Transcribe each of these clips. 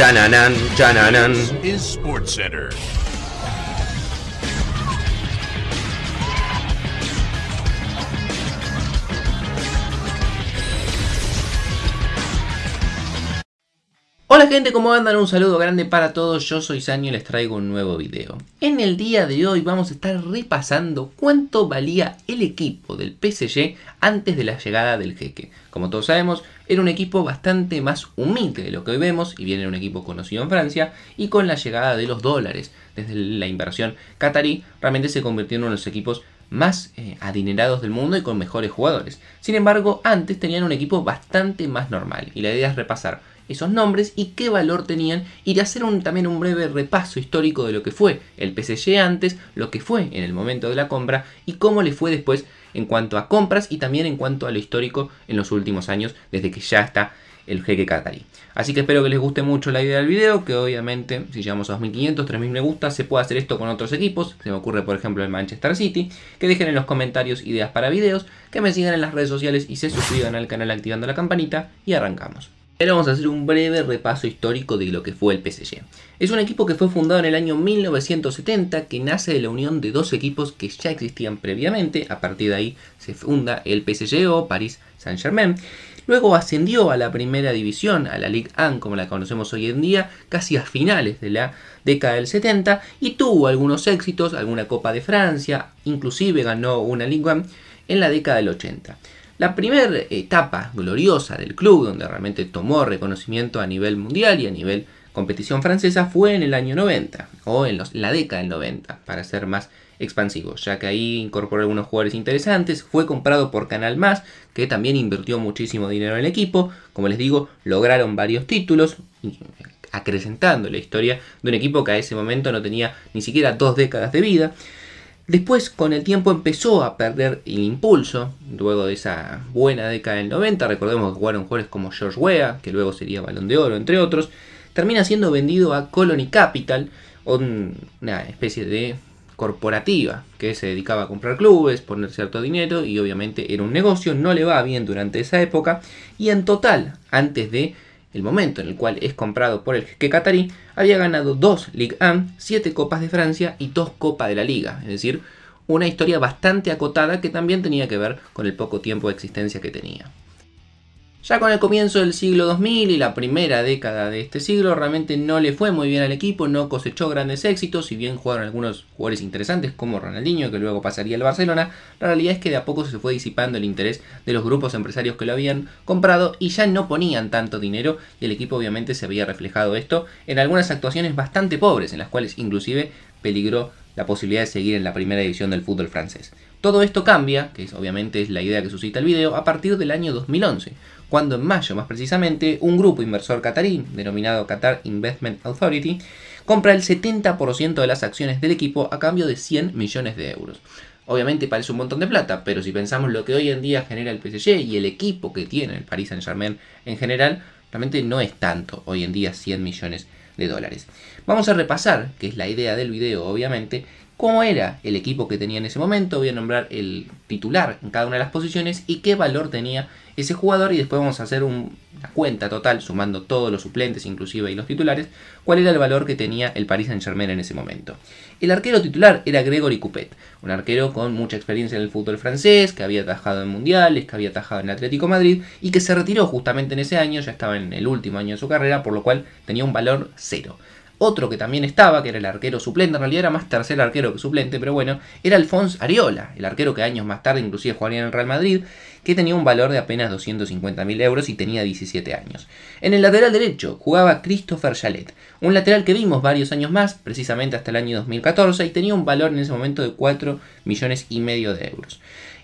Chananan, chananan. Hola gente, ¿cómo andan? Un saludo grande para todos, yo soy Sanyo y les traigo un nuevo video. En el día de hoy vamos a estar repasando cuánto valía el equipo del PSG antes de la llegada del jeque. Como todos sabemos, era un equipo bastante más humilde de lo que hoy vemos, y viene un equipo conocido en Francia, y con la llegada de los dólares desde la inversión qatarí, realmente se convirtieron en los equipos más eh, adinerados del mundo y con mejores jugadores. Sin embargo, antes tenían un equipo bastante más normal, y la idea es repasar esos nombres y qué valor tenían y de hacer también un breve repaso histórico de lo que fue el PCG antes, lo que fue en el momento de la compra y cómo le fue después en cuanto a compras y también en cuanto a lo histórico en los últimos años desde que ya está el jeque Así que espero que les guste mucho la idea del video, que obviamente si llegamos a 2500, 3000 me gusta, se puede hacer esto con otros equipos, se me ocurre por ejemplo el Manchester City, que dejen en los comentarios ideas para videos, que me sigan en las redes sociales y se suscriban al canal activando la campanita y arrancamos. Ahora vamos a hacer un breve repaso histórico de lo que fue el PSG. Es un equipo que fue fundado en el año 1970, que nace de la unión de dos equipos que ya existían previamente. A partir de ahí se funda el PSG o Paris Saint-Germain. Luego ascendió a la primera división, a la Ligue 1 como la conocemos hoy en día, casi a finales de la década del 70 y tuvo algunos éxitos, alguna Copa de Francia, inclusive ganó una Ligue 1 en la década del 80. La primera etapa gloriosa del club, donde realmente tomó reconocimiento a nivel mundial y a nivel competición francesa, fue en el año 90, o en la década del 90, para ser más expansivo, ya que ahí incorporó algunos jugadores interesantes, fue comprado por Canal Más, que también invirtió muchísimo dinero en el equipo, como les digo, lograron varios títulos, acrecentando la historia de un equipo que a ese momento no tenía ni siquiera dos décadas de vida. Después, con el tiempo, empezó a perder el impulso, luego de esa buena década del 90. Recordemos que jugaron jugadores como George Weah, que luego sería Balón de Oro, entre otros. Termina siendo vendido a Colony Capital, una especie de corporativa que se dedicaba a comprar clubes, poner cierto dinero y obviamente era un negocio, no le va bien durante esa época y en total, antes de el momento en el cual es comprado por el jeque catarí, había ganado dos Ligue 1, siete Copas de Francia y dos Copas de la Liga, es decir, una historia bastante acotada que también tenía que ver con el poco tiempo de existencia que tenía. Ya con el comienzo del siglo 2000 y la primera década de este siglo realmente no le fue muy bien al equipo, no cosechó grandes éxitos, si bien jugaron algunos jugadores interesantes como Ronaldinho que luego pasaría al Barcelona, la realidad es que de a poco se fue disipando el interés de los grupos empresarios que lo habían comprado y ya no ponían tanto dinero y el equipo obviamente se había reflejado esto en algunas actuaciones bastante pobres en las cuales inclusive peligró la posibilidad de seguir en la primera edición del fútbol francés. Todo esto cambia, que es, obviamente es la idea que suscita el video, a partir del año 2011, cuando en mayo más precisamente un grupo inversor catarí, denominado Qatar Investment Authority, compra el 70% de las acciones del equipo a cambio de 100 millones de euros. Obviamente parece un montón de plata, pero si pensamos lo que hoy en día genera el PSG y el equipo que tiene el Paris Saint-Germain en general, realmente no es tanto hoy en día 100 millones de de dólares. Vamos a repasar, que es la idea del video obviamente, cómo era el equipo que tenía en ese momento, voy a nombrar el titular en cada una de las posiciones y qué valor tenía ese jugador y después vamos a hacer una cuenta total sumando todos los suplentes inclusive y los titulares, cuál era el valor que tenía el Paris Saint Germain en ese momento. El arquero titular era Gregory Coupet, un arquero con mucha experiencia en el fútbol francés, que había tajado en mundiales, que había tajado en Atlético Madrid y que se retiró justamente en ese año, ya estaba en el último año de su carrera, por lo cual tenía un valor cero otro que también estaba, que era el arquero suplente, en realidad era más tercer arquero que suplente, pero bueno, era Alfonso Ariola, el arquero que años más tarde inclusive jugaría en el Real Madrid, que tenía un valor de apenas 250.000 euros y tenía 17 años. En el lateral derecho jugaba Christopher Chalet, un lateral que vimos varios años más, precisamente hasta el año 2014, y tenía un valor en ese momento de 4 millones y medio de euros.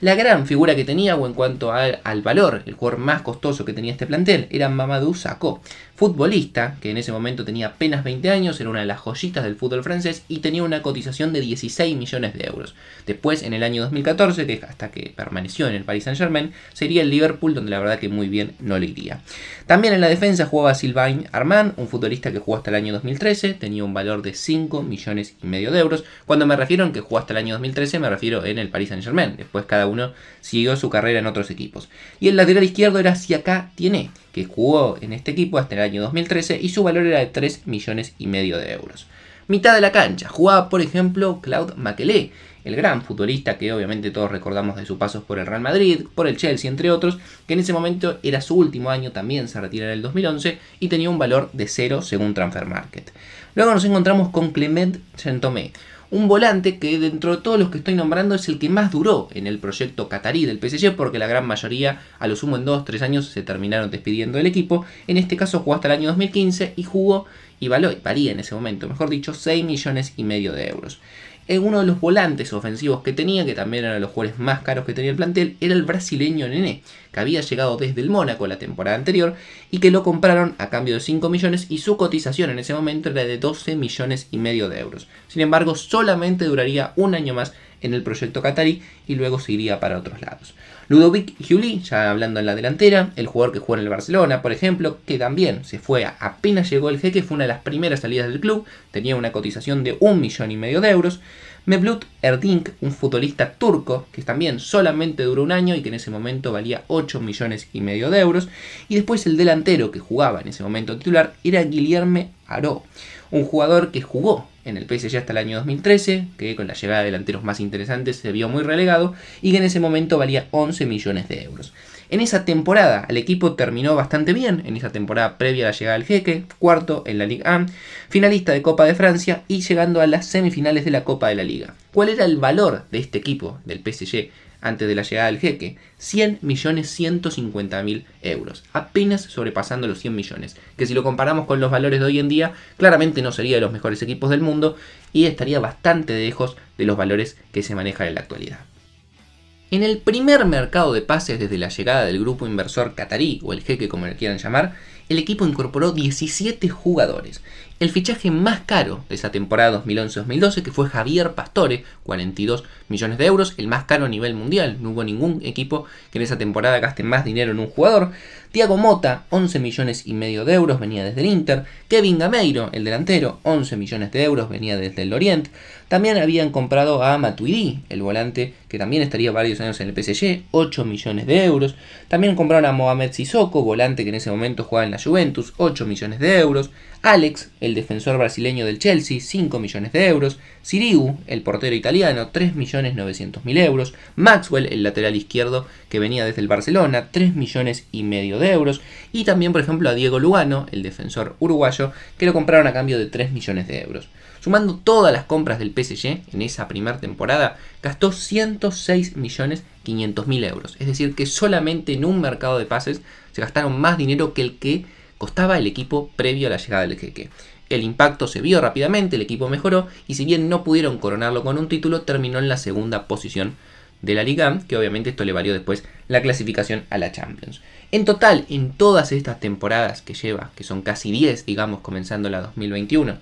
La gran figura que tenía o en cuanto al valor, el jugador más costoso que tenía este plantel, era Mamadou Sakho, futbolista que en ese momento tenía apenas 20 años, era una de las joyitas del fútbol francés y tenía una cotización de 16 millones de euros. Después, en el año 2014, que hasta que permaneció en el Paris Saint-Germain, sería el Liverpool donde la verdad que muy bien no le iría. También en la defensa jugaba Sylvain Armand, un futbolista que jugó hasta el año 2013, tenía un valor de 5 millones y medio de euros. Cuando me refiero a que jugó hasta el año 2013, me refiero en el Paris Saint-Germain. Después cada uno siguió su carrera en otros equipos. Y el lateral izquierdo era Siaka Tiene, que jugó en este equipo hasta el año 2013 y su valor era de 3 millones y medio de euros. Mitad de la cancha, jugaba por ejemplo Claude Makélélé, el gran futbolista que obviamente todos recordamos de sus pasos por el Real Madrid, por el Chelsea, entre otros, que en ese momento era su último año, también se retiró en el 2011 y tenía un valor de cero según Transfer Market. Luego nos encontramos con Clement saint un volante que dentro de todos los que estoy nombrando es el que más duró en el proyecto catarí del PSG, porque la gran mayoría, a lo sumo en 2-3 años, se terminaron despidiendo del equipo. En este caso jugó hasta el año 2015 y jugó y paría en ese momento, mejor dicho, 6 millones y medio de euros. Eh, uno de los volantes ofensivos que tenía, que también eran de los jugadores más caros que tenía el plantel, era el brasileño Nené, había llegado desde el Mónaco la temporada anterior y que lo compraron a cambio de 5 millones y su cotización en ese momento era de 12 millones y medio de euros. Sin embargo, solamente duraría un año más en el proyecto qatarí y luego se iría para otros lados. Ludovic Juli, ya hablando en la delantera, el jugador que jugó en el Barcelona, por ejemplo, que también se fue a, apenas llegó el jeque, fue una de las primeras salidas del club, tenía una cotización de un millón y medio de euros. Mevlut Erdink, un futbolista turco, que también solamente duró un año y que en ese momento valía 8 millones y medio de euros. Y después el delantero que jugaba en ese momento titular era Guillerme Aro, un jugador que jugó en el PSG hasta el año 2013, que con la llegada de delanteros más interesantes se vio muy relegado y que en ese momento valía 11 millones de euros. En esa temporada el equipo terminó bastante bien, en esa temporada previa a la llegada del jeque, cuarto en la Ligue 1, finalista de Copa de Francia y llegando a las semifinales de la Copa de la Liga. ¿Cuál era el valor de este equipo, del PSG, antes de la llegada del jeque, 100 millones 150 mil euros, apenas sobrepasando los 100 millones, que si lo comparamos con los valores de hoy en día, claramente no sería de los mejores equipos del mundo y estaría bastante lejos de los valores que se manejan en la actualidad. En el primer mercado de pases desde la llegada del grupo inversor catarí, o el jeque como le quieran llamar, el equipo incorporó 17 jugadores. El fichaje más caro de esa temporada 2011-2012, que fue Javier Pastore, 42 millones de euros, el más caro a nivel mundial. No hubo ningún equipo que en esa temporada gaste más dinero en un jugador. Tiago Mota, 11 millones y medio de euros, venía desde el Inter. Kevin Gameiro, el delantero, 11 millones de euros, venía desde el Orient. También habían comprado a Matuidi, el volante, que también estaría varios años en el PSG, 8 millones de euros. También compraron a Mohamed Sissoko, volante que en ese momento jugaba en la Juventus, 8 millones de euros. Alex, el defensor brasileño del Chelsea, 5 millones de euros. Sirigu, el portero italiano, 3 millones 900 mil euros. Maxwell, el lateral izquierdo que venía desde el Barcelona, 3 millones y medio de euros. Y también, por ejemplo, a Diego Lugano, el defensor uruguayo, que lo compraron a cambio de 3 millones de euros. Sumando todas las compras del PSG en esa primera temporada, gastó 106.500.000 euros. Es decir, que solamente en un mercado de pases se gastaron más dinero que el que costaba el equipo previo a la llegada del jeque. El impacto se vio rápidamente, el equipo mejoró y si bien no pudieron coronarlo con un título, terminó en la segunda posición de la Liga, que obviamente esto le valió después la clasificación a la Champions. En total, en todas estas temporadas que lleva, que son casi 10, digamos, comenzando la 2021,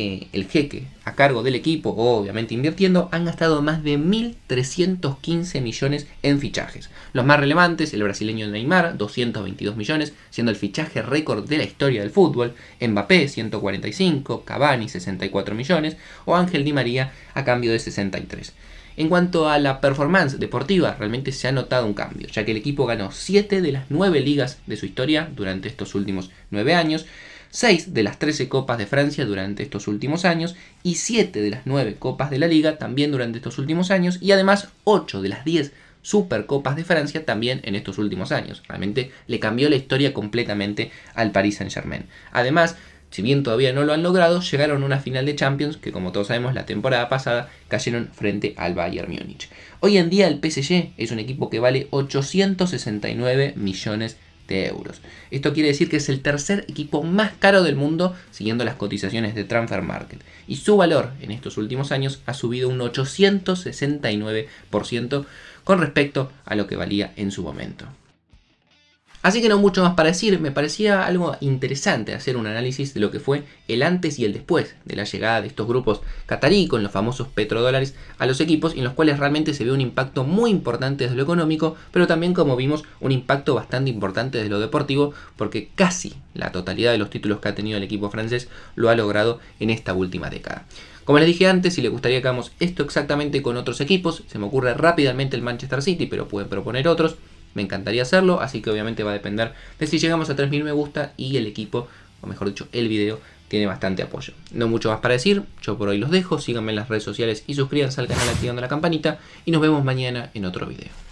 eh, el jeque a cargo del equipo, o obviamente invirtiendo, han gastado más de 1.315 millones en fichajes. Los más relevantes, el brasileño Neymar, 222 millones, siendo el fichaje récord de la historia del fútbol, Mbappé, 145, Cavani, 64 millones, o Ángel Di María a cambio de 63. En cuanto a la performance deportiva, realmente se ha notado un cambio, ya que el equipo ganó 7 de las 9 ligas de su historia durante estos últimos 9 años, 6 de las 13 copas de Francia durante estos últimos años y 7 de las 9 copas de la liga también durante estos últimos años y además 8 de las 10 supercopas de Francia también en estos últimos años. Realmente le cambió la historia completamente al Paris Saint-Germain. Además, si bien todavía no lo han logrado, llegaron a una final de Champions que como todos sabemos la temporada pasada cayeron frente al Bayern Múnich. Hoy en día el PSG es un equipo que vale 869 millones de esto quiere decir que es el tercer equipo más caro del mundo siguiendo las cotizaciones de Transfer Market. Y su valor en estos últimos años ha subido un 869% con respecto a lo que valía en su momento. Así que no mucho más para decir, me parecía algo interesante hacer un análisis de lo que fue el antes y el después de la llegada de estos grupos catarí con los famosos petrodólares a los equipos, en los cuales realmente se ve un impacto muy importante desde lo económico, pero también como vimos un impacto bastante importante desde lo deportivo, porque casi la totalidad de los títulos que ha tenido el equipo francés lo ha logrado en esta última década. Como les dije antes, si les gustaría que hagamos esto exactamente con otros equipos, se me ocurre rápidamente el Manchester City, pero pueden proponer otros me encantaría hacerlo, así que obviamente va a depender de si llegamos a 3.000 me gusta y el equipo, o mejor dicho, el video tiene bastante apoyo. No mucho más para decir, yo por hoy los dejo, síganme en las redes sociales y suscríbanse al canal activando la campanita y nos vemos mañana en otro video.